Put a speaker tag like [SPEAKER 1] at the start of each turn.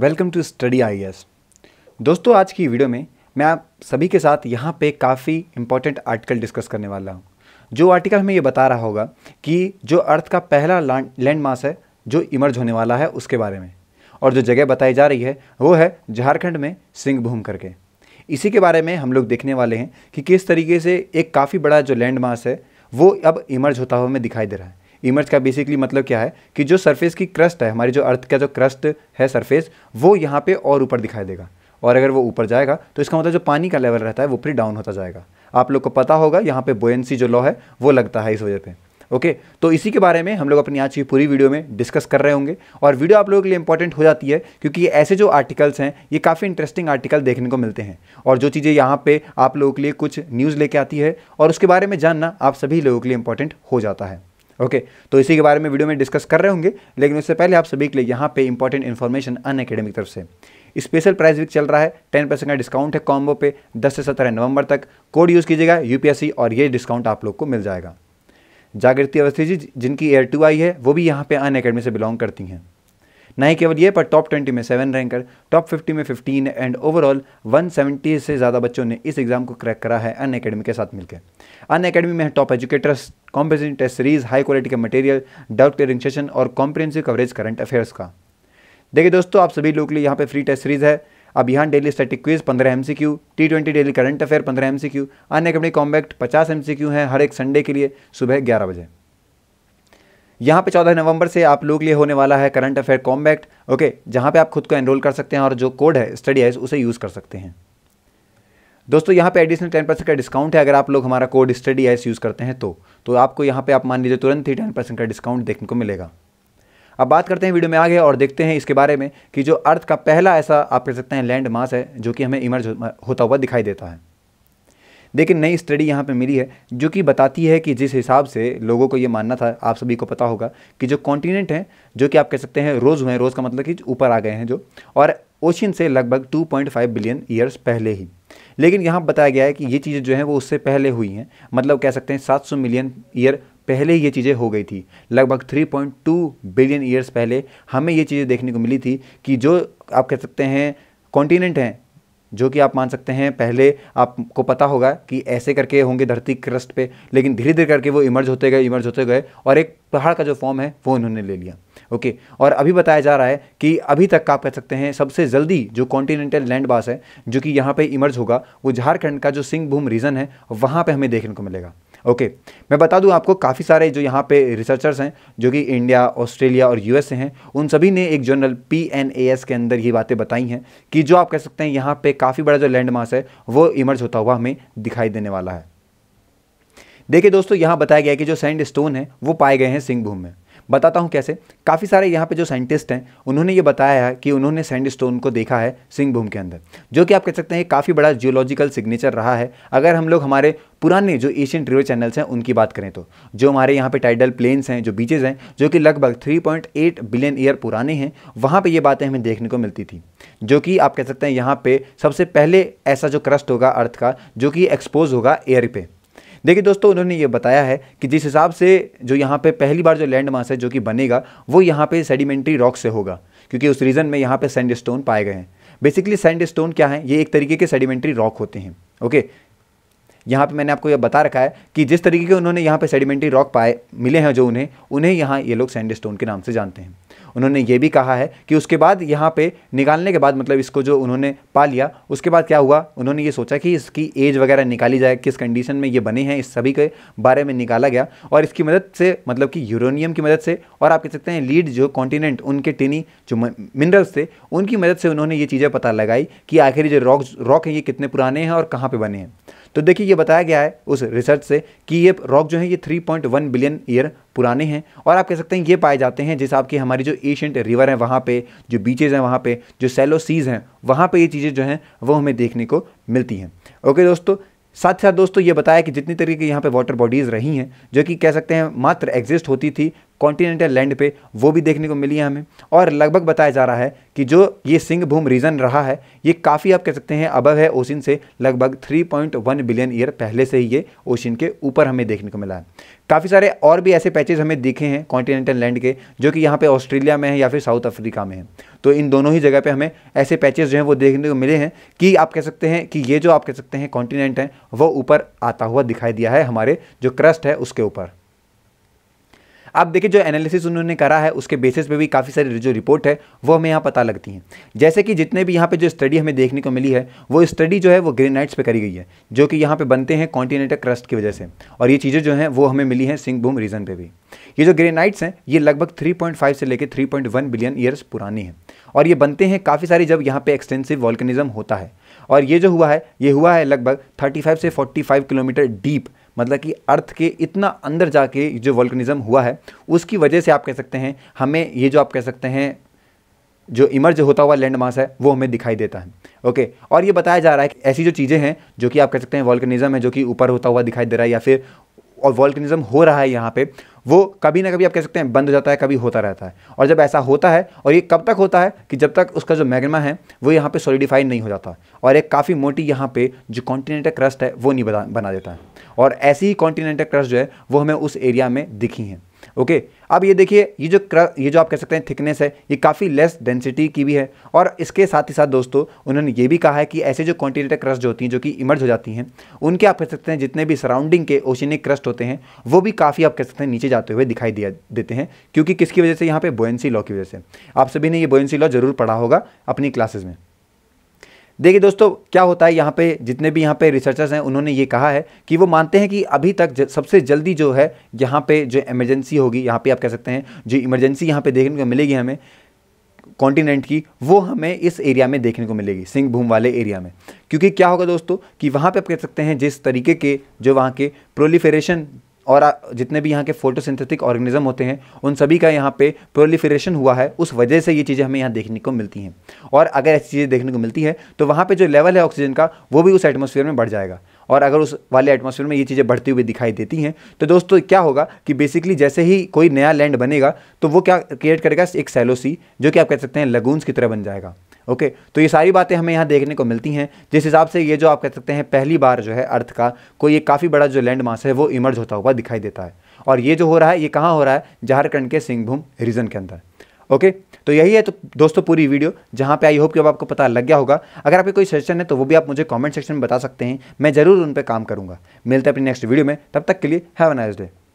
[SPEAKER 1] welcome to study आई दोस्तों आज की वीडियो में मैं आप सभी के साथ यहाँ पे काफ़ी इंपॉर्टेंट आर्टिकल डिस्कस करने वाला हूँ जो आर्टिकल हमें ये बता रहा होगा कि जो अर्थ का पहला लैंड मास है जो इमर्ज होने वाला है उसके बारे में और जो जगह बताई जा रही है वो है झारखंड में सिंहभूम करके इसी के बारे में हम लोग देखने वाले हैं कि किस तरीके से एक काफ़ी बड़ा जो लैंड मास है वो अब इमर्ज होता हुआ हमें दिखाई दे रहा है इमर्ज का बेसिकली मतलब क्या है कि जो सरफेस की क्रस्ट है हमारी जो अर्थ का जो क्रस्ट है सरफेस वो यहाँ पे और ऊपर दिखाई देगा और अगर वो ऊपर जाएगा तो इसका मतलब जो पानी का लेवल रहता है वो फिर डाउन होता जाएगा आप लोग को पता होगा यहाँ पे बोयंसी जो लॉ है वो लगता है इस वजह पे ओके तो इसी के बारे में हम लोग अपनी आज की पूरी वीडियो में डिस्कस कर रहे होंगे और वीडियो आप लोगों के लिए इंपॉर्टेंट हो जाती है क्योंकि ये ऐसे जो आर्टिकल्स हैं ये काफ़ी इंटरेस्टिंग आर्टिकल देखने को मिलते हैं और जो चीज़ें यहाँ पे आप लोगों के लिए कुछ न्यूज़ लेके आती है और उसके बारे में जानना आप सभी लोगों के लिए इंपॉर्टेंट हो जाता है ओके तो इसी के बारे में वीडियो में डिस्कस कर रहे होंगे लेकिन उससे पहले आप सभी के लिए यहाँ पे इंपॉर्टेंट इन्फॉर्मेशन अन अकेडमिक तरफ से स्पेशल प्राइस वीक चल रहा है टेन परसेंट का डिस्काउंट है कॉम्बो पे दस से सत्रह नवंबर तक कोड यूज़ कीजिएगा यूपीएससी और ये डिस्काउंट आप लोग को मिल जाएगा जागृति अवस्थी जी जिनकी एयर टू आई है वो भी यहाँ पे अन अकेडमी से बिलोंग करती हैं ना ही केवल ये पर टॉप ट्वेंटी में सेवन रैंकर टॉप फिफ्टी में fifteen and overall one seventy से ज़्यादा बच्चों ने इस एग्ज़ाम को क्रैक करा है अन अकेडमी के साथ मिलकर अन अकेडमी में top educators competitive test series high quality का मटेरियल डाउट क्लियरिंग सेशन और कॉम्प्रिहेंसिव कवरेज करंट अफेयर्स का देखिए दोस्तों आप सभी लोग के लिए यहाँ पे फ्री टेस्ट सीरीज है अब यहाँ डेली स्टैटिक क्विज पंद्रह M C Q T twenty daily current affair पंद्रह M C Q Unacademy combat पचास एम सी क्यू है हर एक संडे के लिए सुबह ग्यारह बजे यहाँ पे 14 नवंबर से आप लोग लिए होने वाला है करंट अफेयर कॉम्बैक्ट ओके जहाँ पे आप खुद को एनरोल कर सकते हैं और जो कोड है स्टडी आइज उसे यूज़ कर सकते हैं दोस्तों यहाँ पे एडिशनल टेन परसेंट का डिस्काउंट है अगर आप लोग हमारा कोड स्टडी आइस यूज़ करते हैं तो तो आपको यहाँ पर आप मान लीजिए तुरंत ही टेन परसेंट का डिस्काउंट देखने को मिलेगा अब बात करते हैं वीडियो में आगे और देखते हैं इसके बारे में कि जो अर्थ का पहला ऐसा आप कह सकते हैं लैंड मास है जो कि हमें इमर्ज होता हुआ दिखाई देता है लेकिन नई स्टडी यहाँ पे मिली है जो कि बताती है कि जिस हिसाब से लोगों को ये मानना था आप सभी को पता होगा कि जो कॉन्टीनेंट हैं जो कि आप कह सकते हैं रोज़ हुए हैं रोज़ का मतलब कि ऊपर आ गए हैं जो और ओशियन से लगभग 2.5 बिलियन ईयर्स पहले ही लेकिन यहाँ बताया गया है कि ये चीज़ें जो हैं वो उससे पहले हुई हैं मतलब कह सकते हैं सात मिलियन ईयर पहले ये चीज़ें हो गई थी लगभग 3.2 बिलियन ईयर्स पहले हमें ये चीज़ें देखने को मिली थी कि जो आप कह सकते हैं कॉन्टीनेंट हैं जो कि आप मान सकते हैं पहले आपको पता होगा कि ऐसे करके होंगे धरती क्रस्ट पे लेकिन धीरे धीरे करके वो इमर्ज होते गए इमर्ज होते गए और एक पहाड़ का जो फॉर्म है वो इन्होंने ले लिया ओके और अभी बताया जा रहा है कि अभी तक आप कह सकते हैं सबसे जल्दी जो कॉन्टिनेंटल लैंड बास है जो कि यहाँ पर इमर्ज होगा वो झारखंड का जो सिंहभूम रीजन है वहाँ पर हमें देखने को मिलेगा ओके मैं बता दूं आपको काफ़ी सारे जो यहाँ पे रिसर्चर्स हैं जो कि इंडिया ऑस्ट्रेलिया और यूएस से हैं उन सभी ने एक journal P N A S के अंदर ये बातें बताई हैं कि जो आप कह सकते हैं यहाँ पे काफ़ी बड़ा जो लैंड मास है वो इमर्ज होता हुआ हमें दिखाई देने वाला है देखिए दोस्तों यहाँ बताया गया है कि जो सैंड स्टोन है वो पाए गए हैं सिंहभूम में बताता हूँ कैसे काफ़ी सारे यहाँ पे जो साइंटिस्ट हैं उन्होंने ये बताया है कि उन्होंने सैंड स्टोन को देखा है सिंहभूम के अंदर जो कि आप कह सकते हैं काफ़ी बड़ा जियोलॉजिकल सिग्नेचर रहा है अगर हम लोग हमारे पुराने जो एशियन रिवर चैनल्स हैं उनकी बात करें तो जो हमारे यहाँ पे टाइडल प्लेन्स हैं जो बीचेज़ हैं जो कि लगभग 3.8 बिलियन ईयर पुराने हैं वहाँ पे ये बातें हमें देखने को मिलती थी जो कि आप कह सकते हैं यहाँ पे सबसे पहले ऐसा जो क्रस्ट होगा अर्थ का जो कि एक्सपोज होगा एयर पे देखिए दोस्तों उन्होंने ये बताया है कि जिस हिसाब से जो यहाँ पे पहली बार जो लैंड मास है जो कि बनेगा वो यहाँ पे सेडिमेंट्री रॉक से होगा क्योंकि उस रीज़न में यहाँ पे सैंड पाए गए हैं बेसिकली सैंड क्या है ये एक तरीके के सेडिमेंट्री रॉक होते हैं ओके यहाँ पे मैंने आपको ये बता रखा है कि जिस तरीके के उन्होंने यहाँ पे सेडिमेंट्री रॉक पाए मिले हैं जो उन्हें उन्हें यहाँ ये लोग स्टोन के नाम से जानते हैं उन्होंने ये भी कहा है कि उसके बाद यहाँ पे निकालने के बाद मतलब इसको जो उन्होंने पा लिया उसके बाद क्या हुआ उन्होंने ये सोचा कि इसकी एज वगैरह निकाली जाए किस कंडीशन में ये बने हैं इस सभी के बारे में निकाला गया और इसकी मदद से मतलब कि यूरोनियम की मदद से और आप कह सकते हैं लीड जो कॉन्टिनेंट उनके टिनी जो मिनरल्स थे उनकी मदद से उन्होंने ये चीज़ें पता लगाई कि आखिर जो रॉक रॉक हैं ये कितने पुराने हैं और कहाँ पर बने हैं तो देखिए ये बताया गया है उस रिसर्च से कि ये रॉक जो है ये 3.1 बिलियन ईयर पुराने हैं और आप कह सकते हैं ये पाए जाते हैं जिस आपकी हमारी जो एशियंट रिवर हैं वहाँ पे जो बीचेज़ हैं वहाँ पे जो सेलो सीज़ हैं वहाँ पे ये चीज़ें जो हैं वो हमें देखने को मिलती हैं ओके दोस्तों साथ साथ दोस्तों ये बताया कि जितनी तरीके यहाँ पे वाटर बॉडीज़ रही हैं जो कि कह सकते हैं मात्र एग्जिस्ट होती थी कॉन्टिनेंटल लैंड पे वो भी देखने को मिली है हमें और लगभग बताया जा रहा है कि जो ये सिंहभूम रीजन रहा है ये काफ़ी आप कह सकते हैं अबव है ओशिन से लगभग 3.1 बिलियन ईयर पहले से ही ये ओशिन के ऊपर हमें देखने को मिला है काफ़ी सारे और भी ऐसे पैचेज हमें दिखे हैं कॉन्टिनेंटल लैंड के जो कि यहाँ पर ऑस्ट्रेलिया में है या फिर साउथ अफ्रीका में है तो इन दोनों ही जगह पर हमें ऐसे पैचेज जो हैं वो देखने को मिले हैं कि आप कह सकते हैं कि ये जो आप कह सकते हैं कॉन्टिनेंट है वो ऊपर आता हुआ दिखाई दिया है हमारे जो क्रस्ट है उसके ऊपर आप देखिए जो एनालिसिस उन्होंने करा है उसके बेसिस पे भी काफ़ी सारी जो रिपोर्ट है वो हमें यहाँ पता लगती हैं जैसे कि जितने भी यहाँ पे जो स्टडी हमें देखने को मिली है वो स्टडी जो है वो ग्रेनाइट्स पे करी गई है जो कि यहाँ पे बनते हैं कॉन्टीनेंटल क्रस्ट की वजह से और ये चीज़ें जो हैं वो हमें मिली हैं सिंहभूम रीजन पर भी ये जो ग्रेनाइट्स हैं ये लगभग थ्री से लेकर थ्री बिलियन ईयर्स पुरानी है और ये बनते हैं काफ़ी सारी जब यहाँ पर एक्सटेंसिव वॉल्कनिज्म होता है और ये जो हुआ है ये हुआ है लगभग 35 से 45 किलोमीटर डीप मतलब कि अर्थ के इतना अंदर जाके जो वॉल्कनिज्म हुआ है उसकी वजह से आप कह सकते हैं हमें ये जो आप कह सकते हैं जो इमर्ज होता हुआ लैंड मास है वो हमें दिखाई देता है ओके और ये बताया जा रहा है कि ऐसी जो चीज़ें हैं जो कि आप कह सकते हैं वॉल्कनिज्म है जो कि ऊपर होता हुआ दिखाई दे रहा है या फिर और वॉल्कनिज़म हो रहा है यहाँ पे वो कभी ना कभी आप कह सकते हैं बंद हो जाता है कभी होता रहता है और जब ऐसा होता है और ये कब तक होता है कि जब तक उसका जो मैग्मा है वो यहाँ पे सॉलिडिफाई नहीं हो जाता और एक काफ़ी मोटी यहाँ पे जो कॉन्टीनेंटल क्रस्ट है वो नहीं बना देता है और ऐसी ही कॉन्टीनेंटल क्रस्ट जो है वो हमें उस एरिया में दिखी हैं ओके अब ये देखिए ये जो क्र ये जो आप कह सकते हैं थिकनेस है ये काफ़ी लेस डेंसिटी की भी है और इसके साथ ही साथ दोस्तों उन्होंने ये भी कहा है कि ऐसे जो कॉन्टिनेंटल क्रस्ट जो होती हैं जो कि इमर्ज हो जाती हैं उनके आप कह सकते हैं जितने भी सराउंडिंग के ओशनिक क्रस्ट होते हैं वो भी काफ़ी आप कह सकते हैं नीचे जाते हुए दिखाई दिया देते हैं क्योंकि किसकी वजह से यहाँ पर बोयसी लॉ की वजह से आप सभी ने ये बोयसी लॉ जरूर पढ़ा होगा अपनी क्लासेज में देखिए दोस्तों क्या होता है यहाँ पे जितने भी यहाँ पे रिसर्चर्स हैं उन्होंने ये कहा है कि वो मानते हैं कि अभी तक ज, सबसे जल्दी जो है यहाँ पे जो इमरजेंसी होगी यहाँ पे आप कह सकते हैं जो इमरजेंसी यहाँ पे देखने को मिलेगी हमें कॉन्टिनेंट की वो हमें इस एरिया में देखने को मिलेगी सिंहभूम वाले एरिया में क्योंकि क्या होगा दोस्तों कि वहाँ पे आप कह सकते हैं जिस तरीके के जो वहाँ के प्रोलीफेरेशन और जितने भी यहाँ के फोटोसिंथेटिक ऑर्गेनिज्म होते हैं उन सभी का यहाँ पे प्रोलीफरेशन हुआ है उस वजह से ये चीज़ें हमें यहाँ देखने को मिलती हैं और अगर ऐसी चीज़ें देखने को मिलती है तो वहाँ पे जो लेवल है ऑक्सीजन का वो भी उस एटमोसफियर में बढ़ जाएगा और अगर उस वाले एटमोसफियर में ये चीज़ें बढ़ती हुई दिखाई देती हैं तो दोस्तों क्या होगा कि बेसिकली जैसे ही कोई नया लैंड बनेगा तो वो क्या क्रिएट करेगा एक सैलोसी जो कि आप कह सकते हैं लगूनस की तरह बन जाएगा ओके तो ये सारी बातें हमें यहाँ देखने को मिलती हैं जिस हिसाब से ये जो आप कह सकते हैं पहली बार जो है अर्थ का कोई ये काफ़ी बड़ा जो लैंड मास है वो इमर्ज होता हुआ दिखाई देता है और ये जो हो रहा है ये कहाँ हो रहा है झारखंड के सिंहभूम रीजन के अंदर ओके तो यही है तो दोस्तों पूरी वीडियो जहाँ पे आई होप कि अब आपको पता लग गया होगा अगर आपके कोई सजेशन है तो वो भी आप मुझे कमेंट सेक्शन में बता सकते हैं मैं ज़रूर उन पर काम करूँगा मिलते हैं अपनी नेक्स्ट वीडियो में तब तक के लिए हैव अ नाइस डे